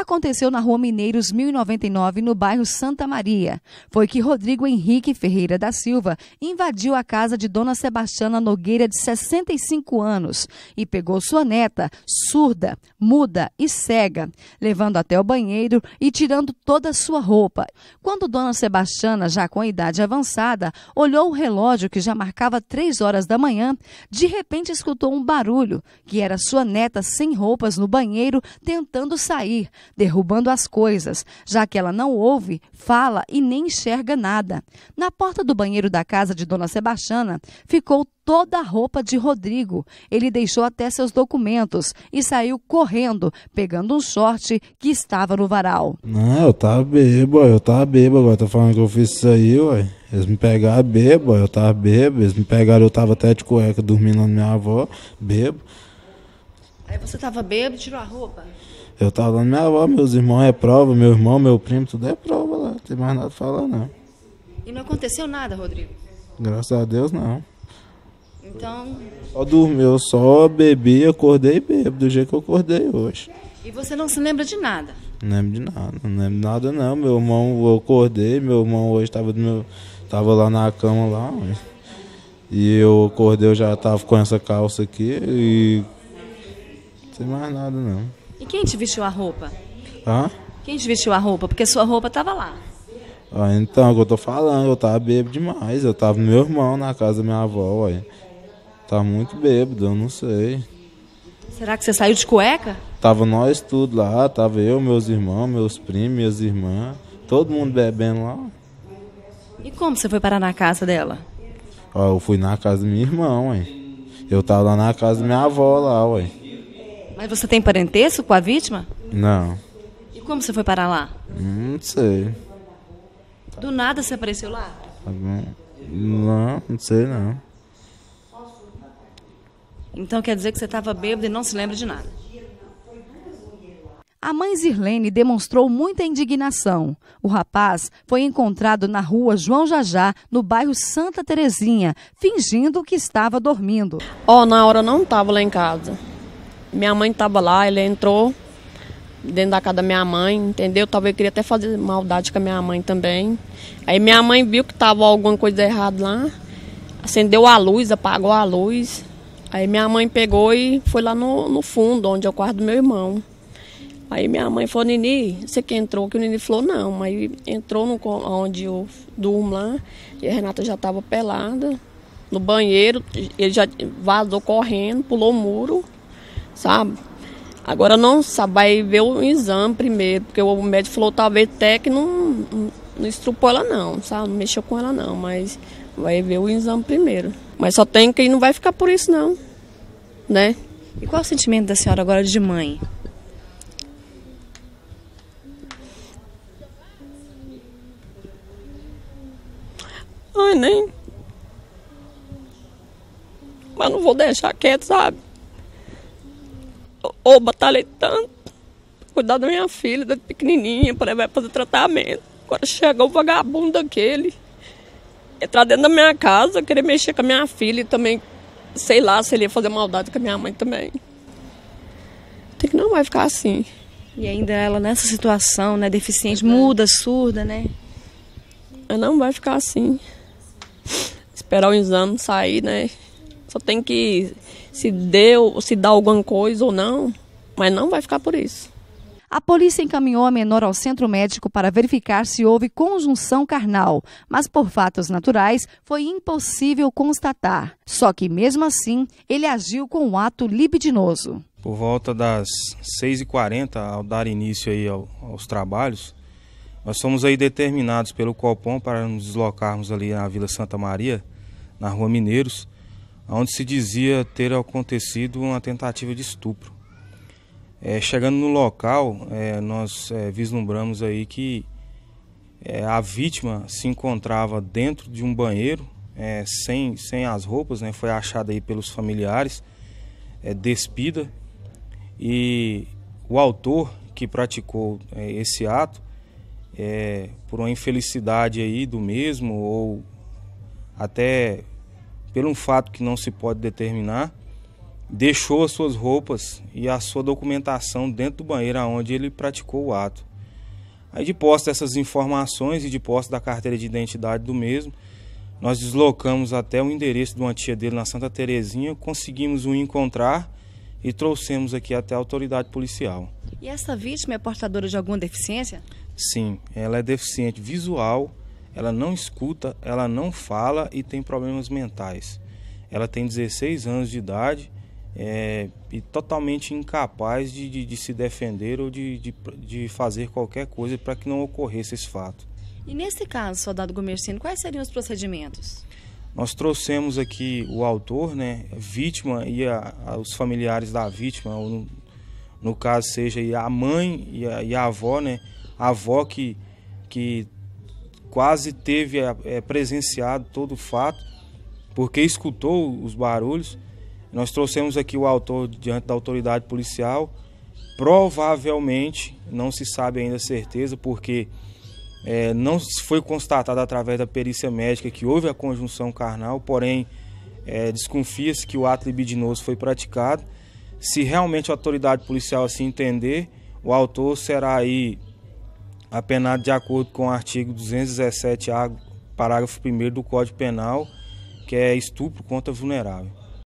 aconteceu na Rua Mineiros 1099, no bairro Santa Maria. Foi que Rodrigo Henrique Ferreira da Silva invadiu a casa de Dona Sebastiana Nogueira, de 65 anos, e pegou sua neta, surda, muda e cega, levando até o banheiro e tirando toda a sua roupa. Quando Dona Sebastiana, já com idade avançada, olhou o relógio que já marcava três horas da manhã, de repente escutou um barulho, que era sua neta sem roupas no banheiro tentando sair, derrubando as coisas, já que ela não ouve, fala e nem enxerga nada. Na porta do banheiro da casa de Dona Sebastiana ficou toda a roupa de Rodrigo. Ele deixou até seus documentos e saiu correndo, pegando um short que estava no varal. Não, eu tava bêbado, eu tava bêbado. Agora tá falando que eu fiz isso aí, ué. Eles me pegaram bêbado, eu tava bebo. Eles me pegaram, eu tava até de cueca dormindo na minha avó, bebo. Aí você tava bebo e tirou a roupa? Eu tava dando minha avó, meus irmãos é prova, meu irmão, meu primo, tudo é prova lá. Não tem mais nada a falar, não. E não aconteceu nada, Rodrigo? Graças a Deus, não. Então. Só dormiu, só bebi, acordei bebo, do jeito que eu acordei hoje. E você não se lembra de nada? Não lembro de nada, não lembro de nada não. Meu irmão, eu acordei, meu irmão hoje tava, do meu, tava lá na cama lá. E eu acordei, eu já tava com essa calça aqui e. Não tem mais nada não. E quem te vestiu a roupa? Hã? Quem te vestiu a roupa? Porque sua roupa tava lá. Ah, então, é o que eu tô falando, eu tava bêbado demais. Eu tava no meu irmão na casa da minha avó, ué. Tá muito bêbado, eu não sei. Será que você saiu de cueca? Tava nós tudo lá, tava eu, meus irmãos, meus primos, minhas irmãs, todo mundo bebendo lá. E como você foi parar na casa dela? eu fui na casa do meu irmão, ué. Eu tava lá na casa da minha avó lá, ué. Mas você tem parentesco com a vítima? Não. E como você foi parar lá? Hum, não sei. Do nada você apareceu lá? Não, não sei não. Então quer dizer que você estava bêbado e não se lembra de nada? A mãe Zirlene demonstrou muita indignação. O rapaz foi encontrado na rua João Jajá, no bairro Santa Terezinha, fingindo que estava dormindo. Ó, oh, na hora eu não estava lá em casa. Minha mãe estava lá, ele entrou dentro da casa da minha mãe, entendeu? Talvez queria até fazer maldade com a minha mãe também. Aí minha mãe viu que estava alguma coisa errada lá, acendeu a luz, apagou a luz. Aí minha mãe pegou e foi lá no, no fundo, onde é o quarto do meu irmão. Aí minha mãe falou, Nini, você que entrou? Que o Nini falou, não. Aí entrou no, onde eu durmo lá, e a Renata já estava pelada, no banheiro, ele já vazou correndo, pulou o muro sabe? Agora não sabe, vai ver o exame primeiro, porque o médico falou talvez até que não, não estrupou ela não, sabe? Não mexeu com ela não, mas vai ver o exame primeiro. Mas só tem que não vai ficar por isso não, né? E qual é o sentimento da senhora agora de mãe? Ai, nem. Mas não vou deixar quieto, sabe? ou batalhei tanto pra cuidar da minha filha, da pequenininha, para levar fazer tratamento. Agora chega o vagabundo daquele, entrar dentro da minha casa, querer mexer com a minha filha e também, sei lá, se ele ia fazer maldade com a minha mãe também. Tem que não vai ficar assim. E ainda ela nessa situação, né, deficiente, é. muda, surda, né? Mas não vai ficar assim. Esperar o exame sair, né? Só tem que se deu, se dá alguma coisa ou não, mas não vai ficar por isso. A polícia encaminhou a menor ao centro médico para verificar se houve conjunção carnal, mas por fatos naturais foi impossível constatar. Só que, mesmo assim, ele agiu com um ato libidinoso. Por volta das 6h40, ao dar início aí aos trabalhos, nós fomos aí determinados pelo Copom para nos deslocarmos ali na Vila Santa Maria, na Rua Mineiros, onde se dizia ter acontecido uma tentativa de estupro. É, chegando no local, é, nós é, vislumbramos aí que é, a vítima se encontrava dentro de um banheiro, é, sem, sem as roupas, né, foi achada aí pelos familiares, é, despida, e o autor que praticou esse ato, por uma infelicidade aí do mesmo, ou até pelo fato que não se pode determinar, deixou as suas roupas e a sua documentação dentro do banheiro onde ele praticou o ato. Aí, de posse dessas informações e de posse da carteira de identidade do mesmo, nós deslocamos até o endereço de uma tia dele na Santa Terezinha, conseguimos o encontrar e trouxemos aqui até a autoridade policial. E essa vítima é portadora de alguma deficiência? Sim, ela é deficiente visual, ela não escuta, ela não fala e tem problemas mentais. Ela tem 16 anos de idade é, e totalmente incapaz de, de, de se defender ou de, de, de fazer qualquer coisa para que não ocorresse esse fato. E nesse caso, soldado Gomercino, quais seriam os procedimentos? Nós trouxemos aqui o autor, né, vítima e a, a, os familiares da vítima, ou no, no caso seja a mãe e a, e a avó, né, a avó que, que quase teve é, é, presenciado todo o fato, porque escutou os barulhos. Nós trouxemos aqui o autor diante da autoridade policial. Provavelmente, não se sabe ainda certeza, porque é, não foi constatado através da perícia médica que houve a conjunção carnal, porém é, desconfia-se que o ato libidinoso foi praticado. Se realmente a autoridade policial assim entender, o autor será aí apenado de acordo com o artigo 217A, parágrafo 1 do Código Penal, que é estupro contra vulnerável.